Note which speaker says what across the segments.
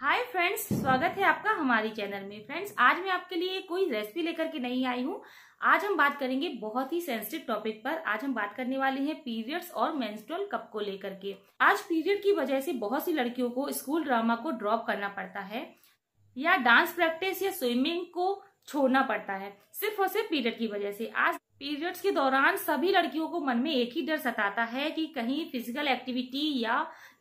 Speaker 1: hi friends स्वागत है आपका हमारे चैनल में फ्रेंड्स आज मैं आपके लिए कोई रेसिपी लेकर के नहीं आई हूँ आज हम बात करेंगे बहुत ही सेंसिटिव टॉपिक पर आज हम बात करने वाले हैं पीरियड्स और मेंस्ट्रुअल कप को लेकर के आज पीरियड की वजह से बहुत सी लड़कियों को स्कूल ड्रामा को ड्रॉप करना पड़ता है या डांस प्रैक्टिस या स्विमिंग को छोड़ना पड़ता है सिर्फ और सिर्फ पीरियड की वजह से आज पीरियड्स के दौरान सभी लड़कियों को मन में एक ही डर सताता है कि कहीं फिजिकल एक्टिविटी या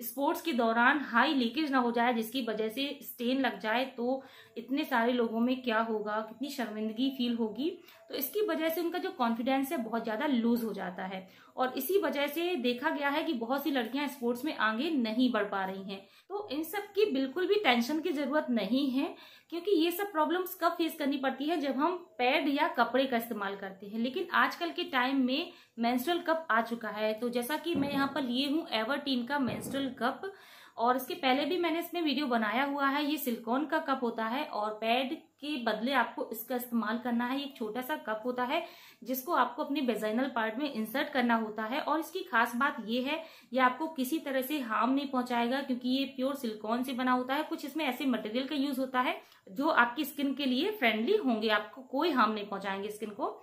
Speaker 1: स्पोर्ट्स के दौरान हाई लीकेज ना हो जाए जिसकी वजह से स्टेन लग जाए तो इतने सारे लोगों में क्या होगा कितनी शर्मिंदगी फील होगी तो इसकी वजह से उनका जो कॉन्फिडेंस है बहुत ज्यादा लूज हो जाता है और इसी वजह से देखा गया है कि बहुत सी लड़कियां स्पोर्ट्स में आगे नहीं बढ़ पा रही हैं तो इन सब की बिल्कुल भी टेंशन की जरूरत नहीं है क्योंकि ये सब प्रॉब्लम्स कब फेस करनी पड़ती है जब हम पैड या कपड़े का इस्तेमाल करते हैं लेकिन आजकल के टाइम में मेंस्ट्रुअल कप आ चुका है तो जैसा कि मैं यहाँ पर लिए हूँ एवरटीन का मेंस्ट्रुअल कप और इसके पहले भी मैंने इसमें वीडियो बनाया हुआ है ये सिलिकॉन का कप होता है और पैड के बदले आपको इसका इस्तेमाल करना है एक छोटा सा कप होता है जिसको आपको अपने बेजाइनल पार्ट में इंसर्ट करना होता है और इसकी खास बात ये है ये आपको किसी तरह से हार्म नहीं पहुंचाएगा क्योंकि ये प्योर सिलिकॉन से बना होता है कुछ इसमें ऐसे मटेरियल का यूज होता है जो आपकी स्किन के लिए फ्रेंडली होंगे आपको कोई हार्म नहीं पहुंचाएंगे स्किन को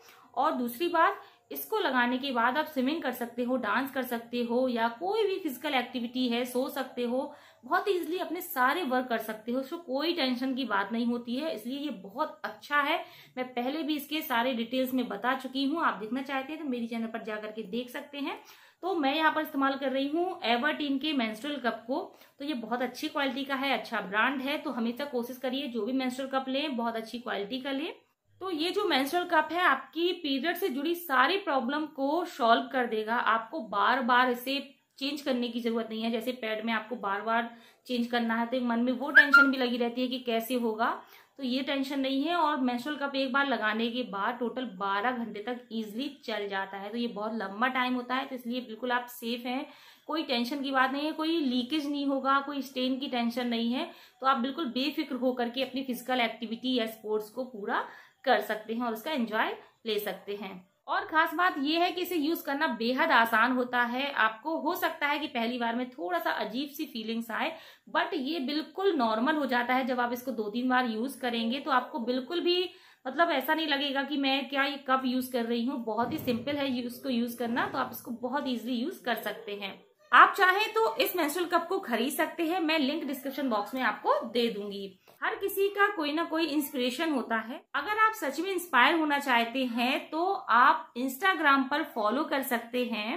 Speaker 1: और दूसरी बात इसको लगाने के बाद आप स्विमिंग कर सकते हो डांस कर सकते हो या कोई भी फिजिकल एक्टिविटी है सो सकते हो बहुत इजीली अपने सारे वर्क कर सकते हो इसको कोई टेंशन की बात नहीं होती है इसलिए ये बहुत अच्छा है मैं पहले भी इसके सारे डिटेल्स में बता चुकी हूँ आप देखना चाहते हैं तो मेरी चैनल पर जाकर के देख सकते हैं तो मैं यहाँ पर इस्तेमाल कर रही हूँ एवरटीन के मैंस्ट्रल कप को तो ये बहुत अच्छी क्वालिटी का है अच्छा ब्रांड है तो हमेशा कोशिश करिए जो भी मैंस्ट्रल कप लें बहुत अच्छी क्वालिटी का लें तो ये जो मेंस्ट्रुअल कप है आपकी पीरियड से जुड़ी सारी प्रॉब्लम को सॉल्व कर देगा आपको बार बार इसे चेंज करने की जरूरत नहीं है जैसे पैड में आपको बार बार चेंज करना है तो मन में वो टेंशन भी लगी रहती है कि कैसे होगा तो ये टेंशन नहीं है और मेंस्ट्रुअल कप एक बार लगाने के बाद टोटल 12 घंटे तक इजिली चल जाता है तो ये बहुत लंबा टाइम होता है तो इसलिए बिल्कुल आप सेफ हैं कोई टेंशन की बात नहीं है कोई लीकेज नहीं होगा कोई स्टेन की टेंशन नहीं है तो आप बिल्कुल बेफिक्र होकर के अपनी फिजिकल एक्टिविटी या स्पोर्ट्स को पूरा कर सकते हैं और उसका एंजॉय ले सकते हैं और खास बात यह है कि इसे यूज करना बेहद आसान होता है आपको हो सकता है कि पहली बार में थोड़ा सा अजीब सी फीलिंग्स आए बट ये बिल्कुल नॉर्मल हो जाता है जब आप इसको दो तीन बार यूज करेंगे तो आपको बिल्कुल भी मतलब ऐसा नहीं लगेगा कि मैं क्या ये कब यूज कर रही हूँ बहुत ही सिंपल है इसको यूज करना तो आप इसको बहुत ईजिली यूज कर सकते हैं आप चाहें तो इस मेंस्ट्रुअल कप को खरीद सकते हैं मैं लिंक डिस्क्रिप्शन बॉक्स में आपको दे दूंगी हर किसी का कोई ना कोई इंस्पिरेशन होता है अगर आप सच में इंस्पायर होना चाहते हैं तो आप इंस्टाग्राम पर फॉलो कर सकते हैं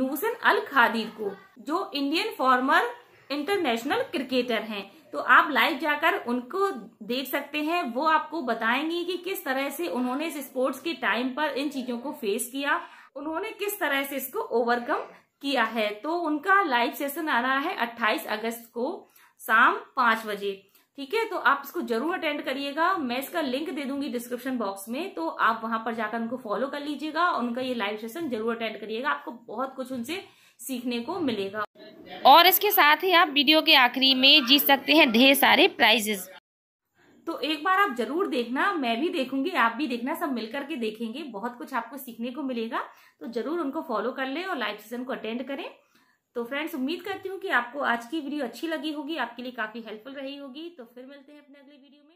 Speaker 1: नूसन अल खादिर को जो इंडियन फॉर्मर इंटरनेशनल क्रिकेटर हैं तो आप लाइव जाकर उनको देख सकते हैं वो आपको बताएंगी कि किस तरह से उन्होंने इस स्पोर्ट्स के टाइम पर इन चीजों को फेस किया उन्होंने किस तरह से इसको ओवरकम किया है तो उनका लाइव सेशन आ रहा है 28 अगस्त को शाम पांच बजे ठीक है तो आप इसको जरूर अटेंड करिएगा मैं इसका लिंक दे दूंगी डिस्क्रिप्शन बॉक्स में तो आप वहां पर जाकर उनको फॉलो कर लीजिएगा और उनका ये लाइव सेशन जरूर अटेंड करिएगा आपको बहुत कुछ उनसे सीखने को मिलेगा और इसके साथ ही आप वीडियो के आखिरी में जीत सकते हैं ढेर सारे प्राइजेस तो एक बार आप जरूर देखना मैं भी देखूंगी आप भी देखना सब मिलकर के देखेंगे बहुत कुछ आपको सीखने को मिलेगा तो जरूर उनको फॉलो कर लें और लाइव सेशन को अटेंड करें तो फ्रेंड्स उम्मीद करती हूँ कि आपको आज की वीडियो अच्छी लगी होगी आपके लिए काफी हेल्पफुल रही होगी तो फिर मिलते हैं अपने अगले वीडियो में